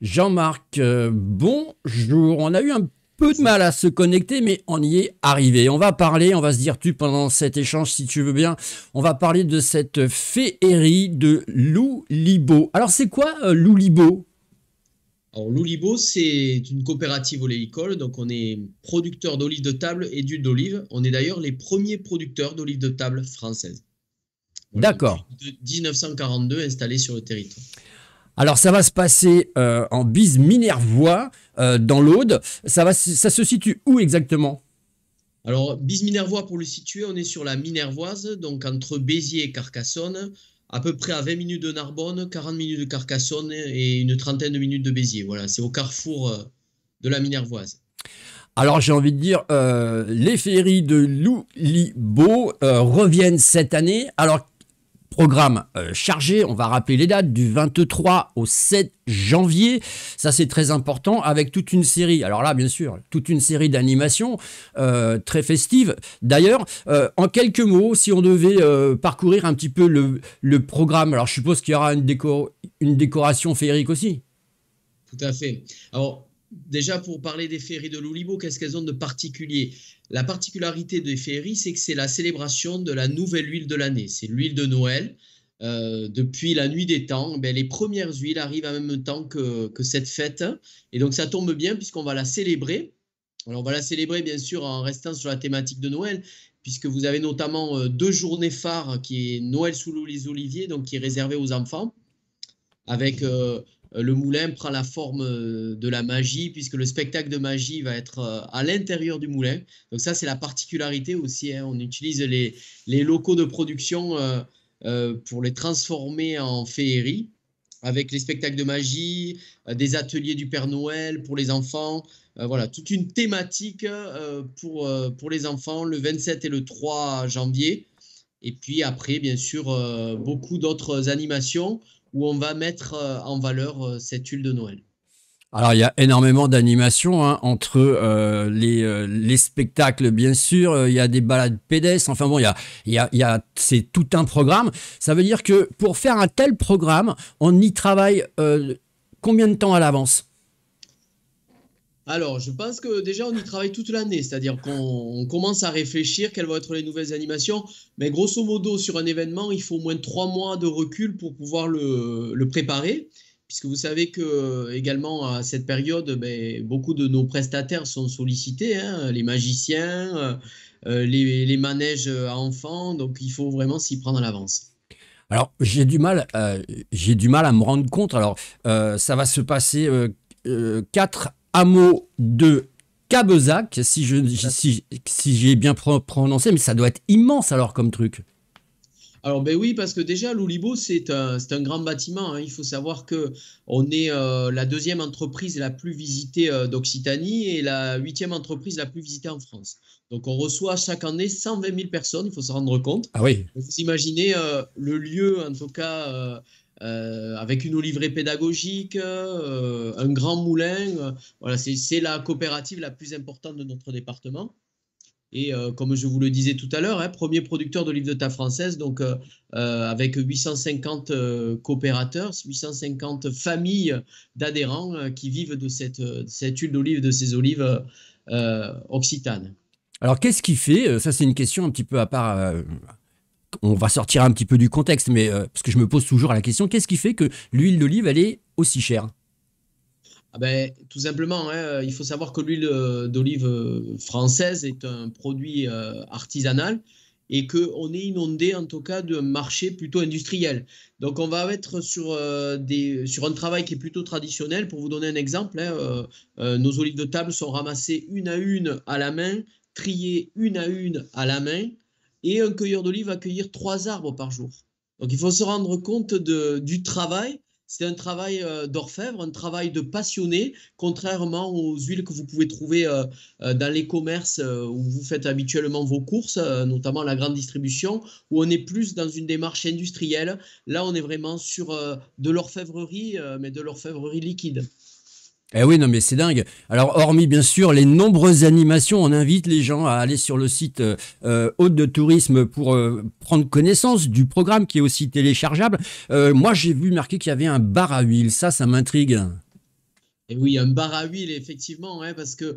Jean-Marc, euh, bonjour. On a eu un peu de mal à se connecter, mais on y est arrivé. On va parler, on va se dire tu pendant cet échange, si tu veux bien, on va parler de cette féerie de Loulibo. Alors c'est quoi euh, Loulibo alors, Loulibo, c'est une coopérative oléicole, donc on est producteur d'olives de table et d'huile d'olive. On est d'ailleurs les premiers producteurs d'olives de table françaises. D'accord. De 1942 installés sur le territoire. Alors ça va se passer euh, en bise Minervois, euh, dans l'Aude. Ça, va, ça se situe où exactement Alors bise Minervois, pour le situer, on est sur la Minervoise, donc entre Béziers et Carcassonne, à peu près à 20 minutes de Narbonne, 40 minutes de Carcassonne et une trentaine de minutes de Béziers. Voilà, c'est au carrefour euh, de la Minervoise. Alors j'ai envie de dire, les féeries de Loulibo reviennent cette année. Alors programme euh, chargé. On va rappeler les dates du 23 au 7 janvier. Ça, c'est très important avec toute une série. Alors là, bien sûr, toute une série d'animations euh, très festives. D'ailleurs, euh, en quelques mots, si on devait parcourir un petit peu le, programme, alors je suppose qu'il y aura une, une décoration féerique aussi. Tout à fait. Alors, déjà pour parler des féeries de Loulibo, qu'est-ce qu'elles ont de particulier La particularité des féeries, c'est que c'est la célébration de la nouvelle huile de l'année. C'est l'huile de Noël. Euh, depuis la nuit des temps, eh les premières huiles arrivent en même temps que, cette fête. Et donc ça tombe bien puisqu'on va la célébrer. Alors on va la célébrer bien sûr en restant sur la thématique de Noël, puisque vous avez notamment euh, deux journées phares qui est Noël sous les oliviers, donc qui est réservé aux enfants, avec euh, euh, le moulin prend la forme euh, de la magie, puisque le spectacle de magie va être euh, à l'intérieur du moulin. Donc ça, c'est la particularité aussi. Hein. On utilise les, locaux de production pour les transformer en féerie, avec les spectacles de magie, des ateliers du Père Noël pour les enfants. voilà, toute une thématique pour, pour les enfants le 27 et le 3 janvier. Et puis après, bien sûr, beaucoup d'autres animations où on va mettre euh, en valeur euh, cette huile de Noël. Alors il y a énormément d'animations hein, entre euh, les, spectacles bien sûr, il y a des balades pédestres, enfin bon, il y y a c'est tout un programme. Ça veut dire que pour faire un tel programme, on y travaille combien de temps à l'avance alors, je pense que déjà, on y travaille toute l'année, c'est-à-dire qu'on commence à réfléchir quelles vont être les nouvelles animations. Mais grosso modo, sur un événement, il faut au moins trois mois de recul pour pouvoir le, préparer puisque vous savez que également à cette période, ben, beaucoup de nos prestataires sont sollicités, hein. les magiciens, euh, euh, les, manèges à enfants, donc il faut vraiment s'y prendre à l'avance. Alors j'ai du mal, euh, du mal à me rendre compte. Alors ça va se passer 4 hameau de Cabezac, si je si, j'ai bien prononcé, mais ça doit être immense alors comme truc. Alors ben oui, parce que déjà l'Oulibo c'est un, un, grand bâtiment. Hein. Il faut savoir que on est euh, la deuxième entreprise la plus visitée euh, d'Occitanie et la huitième entreprise la plus visitée en France. Donc on reçoit chaque année 120 000 personnes. Il faut se rendre compte. Ah oui. Vous imaginez euh, le lieu, en tout cas euh, avec une livrée pédagogique, euh, un grand moulin. Euh, voilà, c'est la coopérative la plus importante de notre département. Et comme je vous le disais tout à l'heure, hein, premier producteur d'olives de ta française, donc avec 850 coopérateurs, 850 familles d'adhérents qui vivent de cette, cette huile d'olive, de ces olives occitanes. Alors qu'est-ce qui fait, ça c'est une question un petit peu à part, on va sortir un petit peu du contexte, mais euh, parce que je me pose toujours la question, qu'est-ce qui fait que l'huile d'olive, elle est aussi chère ah ben, Tout simplement, hein, euh, il faut savoir que l'huile euh, d'olive française est un produit artisanal et qu'on est inondé en tout cas d'un marché plutôt industriel. Donc on va être sur, des, sur un travail qui est plutôt traditionnel. Pour vous donner un exemple, hein, nos olives de table sont ramassées une à une à la main, triées une à une à la main et un cueilleur d'olives va cueillir trois arbres par jour. Donc il faut se rendre compte du travail. C'est un travail euh, d'orfèvre, un travail de passionné, contrairement aux huiles que vous pouvez trouver euh, euh, dans les commerces où vous faites habituellement vos courses, notamment la grande distribution, où on est plus dans une démarche industrielle. Là, on est vraiment sur de l'orfèvrerie, mais de l'orfèvrerie liquide. Eh oui, non, mais c'est dingue. Alors, hormis bien sûr les nombreuses animations, on invite les gens à aller sur le site euh, euh, Haute de Tourisme pour euh, prendre connaissance du programme qui est aussi téléchargeable. moi, j'ai vu marquer qu'il y avait un bar à huile. Ça, ça m'intrigue. Eh oui, un bar à huile, effectivement, hein, parce que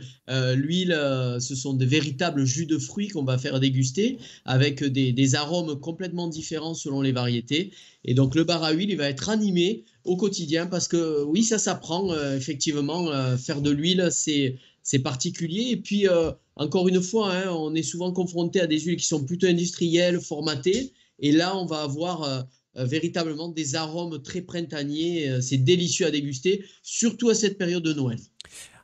l'huile, ce sont des véritables jus de fruits qu'on va faire déguster avec des, des, arômes complètement différents selon les variétés. Et donc le bar à huile, il va être animé au quotidien parce que oui, ça s'apprend euh, effectivement. Euh, faire de l'huile, c'est c'est particulier. Et puis euh, encore une fois, hein, on est souvent confronté à des huiles qui sont plutôt industrielles, formatées, et là, on va avoir véritablement des arômes très printaniers. c'est délicieux à déguster, surtout à cette période de Noël.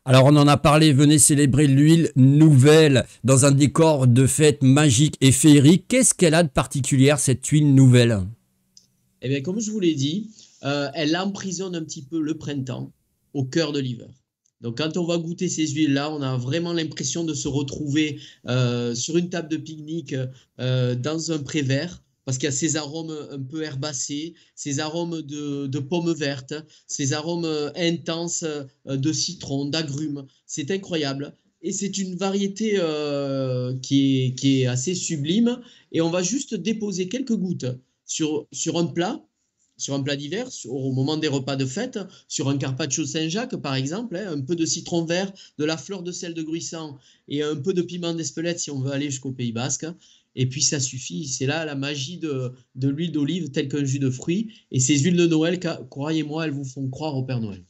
Alors on en a parlé, venez célébrer l'huile nouvelle dans un décor de fête magique et féerique. Qu'est-ce qu'elle a de particulière cette huile nouvelle Eh bien comme je vous l'ai dit, euh, elle emprisonne un petit peu le printemps au cœur de l'hiver. Donc quand on va goûter ces huiles-là, on a vraiment l'impression de se retrouver euh, sur une table de pique-nique euh, dans un pré vert, parce qu'il y a ces arômes un peu herbacés, ces arômes de, de pommes vertes, ces arômes intenses de citron, d'agrumes. C'est incroyable. Et c'est une variété qui, est, assez sublime. Et on va juste déposer quelques gouttes sur un plat sur un plat d'hiver, au moment des repas de fête, sur un carpaccio Saint-Jacques par exemple, hein, un peu de citron vert, de la fleur de sel de gruissant et un peu de piment d'Espelette si on veut aller jusqu'au Pays Basque. Et puis ça suffit, c'est là la magie de, l'huile d'olive telle qu'un jus de fruit. Et ces huiles de Noël, croyez-moi, elles vous font croire au Père Noël.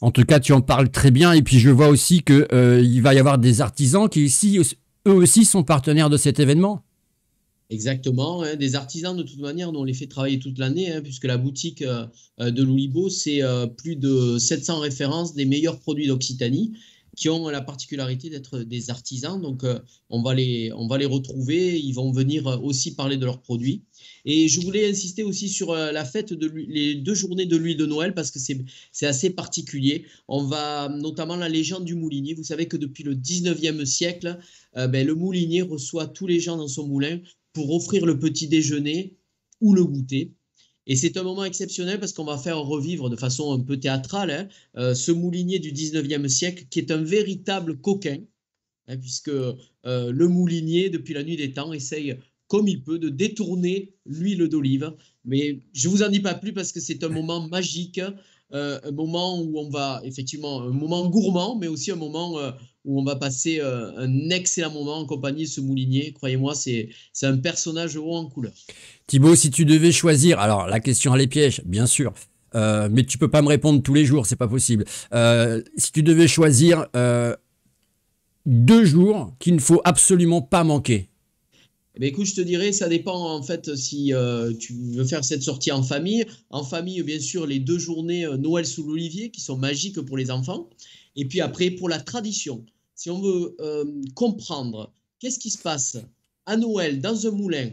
En tout cas, tu en parles très bien. Et puis je vois aussi qu'il euh, il va y avoir des artisans qui ici, eux aussi, sont partenaires de cet événement. Exactement. Hein. des artisans, de toute manière, dont on les fait travailler toute l'année, hein, puisque la boutique euh, de Loulibo, c'est euh, plus de 700 références des meilleurs produits d'Occitanie qui ont la particularité d'être des artisans. Donc, euh, on, va les, on va les retrouver. Ils vont venir aussi parler de leurs produits. Et je voulais insister aussi sur la fête de les deux journées de l'huile de Noël parce que c'est assez particulier. On va notamment la légende du moulinier. Vous savez que depuis le 19e siècle, ben, le moulinier reçoit tous les gens dans son moulin pour offrir le petit déjeuner ou le goûter. Et c'est un moment exceptionnel parce qu'on va faire revivre de façon un peu théâtrale hein, euh, ce moulinier du 19e siècle qui est un véritable coquin, hein, puisque euh, le moulinier, depuis la nuit des temps, essaye comme il peut de détourner l'huile d'olive. Mais je ne vous en dis pas plus parce que c'est un moment magique euh, un moment où on va effectivement, un moment gourmand, mais aussi un moment euh, où on va passer euh, un excellent moment en compagnie de ce moulinier. Croyez-moi, c'est un personnage haut en couleur. Thibaut, si tu devais choisir, alors la question à les pièges, bien sûr. mais tu peux pas me répondre tous les jours, c'est pas possible. si tu devais choisir deux jours qu'il ne faut absolument pas manquer, eh ben, écoute, je te dirais, ça dépend en fait si euh, tu veux faire cette sortie en famille. En famille, bien sûr, les deux journées euh, Noël sous l'olivier qui sont magiques pour les enfants. Et puis après, pour la tradition, si on veut euh, comprendre qu'est-ce qui se passe à Noël dans un moulin,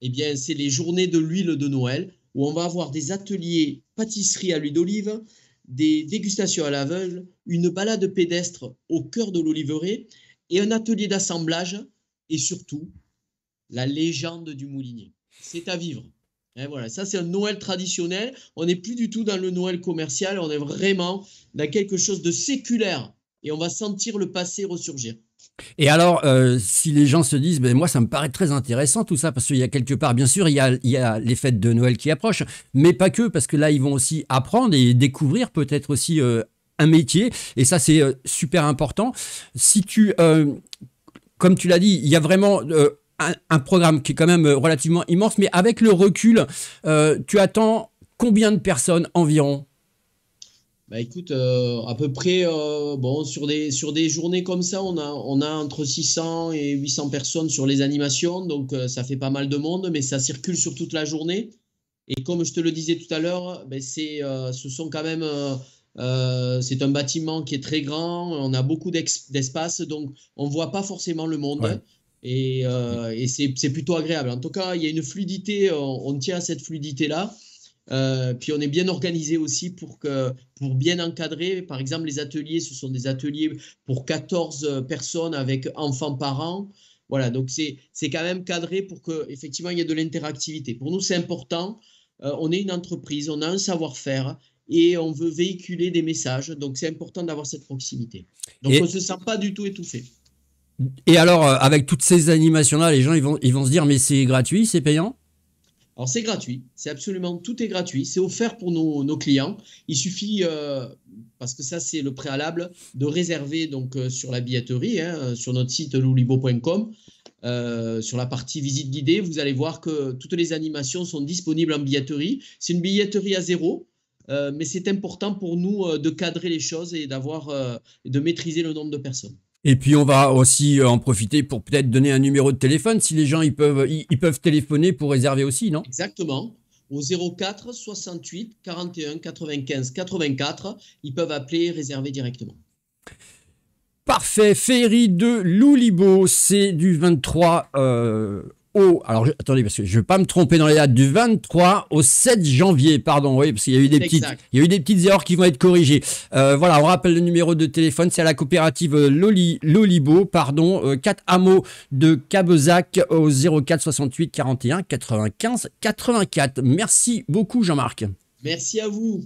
eh bien, c'est les journées de l'huile de Noël où on va avoir des ateliers pâtisserie à l'huile d'olive, des dégustations à l'aveugle, une balade pédestre au cœur de l'oliveraie et un atelier d'assemblage et surtout la légende du moulinier. C'est à vivre. Et hein, voilà, ça c'est un Noël traditionnel. On n'est plus du tout dans le Noël commercial, on est vraiment dans quelque chose de séculaire. Et on va sentir le passé ressurgir. Et alors, euh, si les gens se disent, ben moi, ça me paraît très intéressant tout ça, parce qu'il y a quelque part, bien sûr, il y, a, les fêtes de Noël qui approchent, mais pas que, parce que là, ils vont aussi apprendre et découvrir peut-être aussi euh, un métier, et ça, c'est euh, super important. Si tu, comme tu l'as dit, il y a vraiment un, programme qui est quand même euh, relativement immense, mais avec le recul, euh, tu attends combien de personnes environ bah écoute, euh, à peu près, bon, sur des, sur des journées comme ça, on a, on a entre 600 et 800 personnes sur les animations, donc ça fait pas mal de monde, mais ça circule sur toute la journée. Et comme je te le disais tout à l'heure, ben, c'est, ce sont quand même c'est un bâtiment qui est très grand, on a beaucoup d'espace, donc on ne voit pas forcément le monde. Et, euh, c'est plutôt agréable. En tout cas, il y a une fluidité, on, tient à cette fluidité-là. Euh, puis on est bien organisé aussi pour, que, pour bien encadrer. Par exemple, les ateliers, ce sont des ateliers pour 14 personnes avec enfants par an. Voilà, donc c'est quand même cadré pour qu'effectivement il y ait de l'interactivité. Pour nous, c'est important. Euh, on est une entreprise, on a un savoir-faire et on veut véhiculer des messages. Donc c'est important d'avoir cette proximité. Donc on ne se sent pas du tout étouffé. Et alors, euh, avec toutes ces animations-là, les gens ils vont, ils vont se dire mais c'est gratuit, c'est payant alors c'est gratuit, c'est absolument tout est gratuit, c'est offert pour nos, clients. Il suffit, euh, parce que ça c'est le préalable, de réserver donc euh, sur la billetterie, hein, sur notre site loulibo.com, sur la partie visite guidée, vous allez voir que toutes les animations sont disponibles en billetterie. C'est une billetterie à zéro, mais c'est important pour nous de cadrer les choses et d'avoir, de maîtriser le nombre de personnes. Et puis on va aussi euh, en profiter pour peut-être donner un numéro de téléphone si les gens ils peuvent, ils peuvent téléphoner pour réserver aussi, non Exactement. Au 04 68 41 95 84, ils peuvent appeler et réserver directement. Parfait, Ferry de Loulibo, c'est du 23 Oh Alors, attendez, parce que je ne vais pas me tromper dans les dates, du 23 au 7 janvier, pardon, oui, parce qu'il y a eu des petites, y a eu des petites erreurs qui vont être corrigées. Euh, voilà, on rappelle le numéro de téléphone, c'est à la coopérative euh, Lolibo, pardon, 4 euh, hameaux de Cabezac au 04 68 41 95 84. Merci beaucoup, Jean-Marc. Merci à vous.